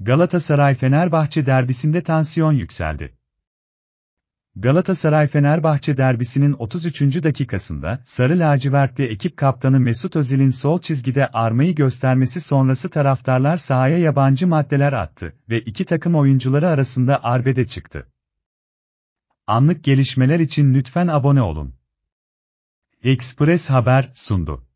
Galatasaray-Fenerbahçe derbisinde tansiyon yükseldi. Galatasaray-Fenerbahçe derbisinin 33. dakikasında sarı lacivertli ekip kaptanı Mesut Özil'in sol çizgide armayı göstermesi sonrası taraftarlar sahaya yabancı maddeler attı ve iki takım oyuncuları arasında arbede çıktı. Anlık gelişmeler için lütfen abone olun. Express Haber sundu.